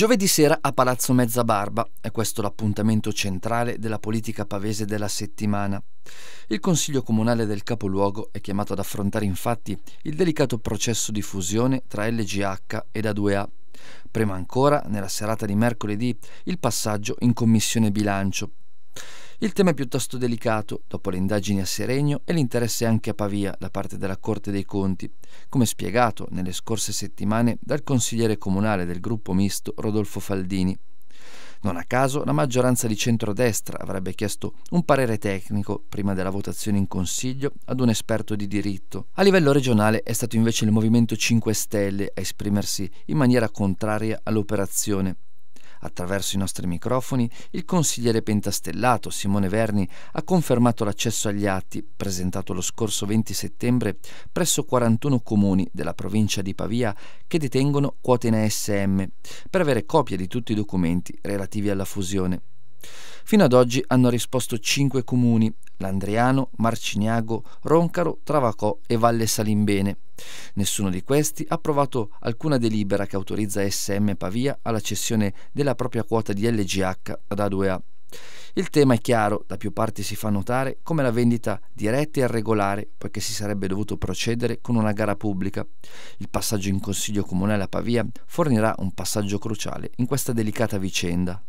Giovedì sera a Palazzo Mezzabarba è questo l'appuntamento centrale della politica pavese della settimana. Il Consiglio Comunale del Capoluogo è chiamato ad affrontare infatti il delicato processo di fusione tra LGH ed A2A. Prima ancora, nella serata di mercoledì, il passaggio in Commissione Bilancio, il tema è piuttosto delicato, dopo le indagini a Seregno e l'interesse anche a Pavia da parte della Corte dei Conti, come spiegato nelle scorse settimane dal consigliere comunale del gruppo misto Rodolfo Faldini. Non a caso la maggioranza di centrodestra avrebbe chiesto un parere tecnico prima della votazione in Consiglio ad un esperto di diritto. A livello regionale è stato invece il Movimento 5 Stelle a esprimersi in maniera contraria all'operazione, Attraverso i nostri microfoni, il consigliere pentastellato Simone Verni ha confermato l'accesso agli atti, presentato lo scorso 20 settembre presso 41 comuni della provincia di Pavia che detengono quote in ASM, per avere copia di tutti i documenti relativi alla fusione. Fino ad oggi hanno risposto 5 comuni, Landriano, Marciniago, Roncaro, Travacò e Valle Salimbene. Nessuno di questi ha approvato alcuna delibera che autorizza SM Pavia alla cessione della propria quota di LGH ad A2A. Il tema è chiaro, da più parti si fa notare come la vendita diretta e regolare, poiché si sarebbe dovuto procedere con una gara pubblica. Il passaggio in Consiglio Comunale a Pavia fornirà un passaggio cruciale in questa delicata vicenda.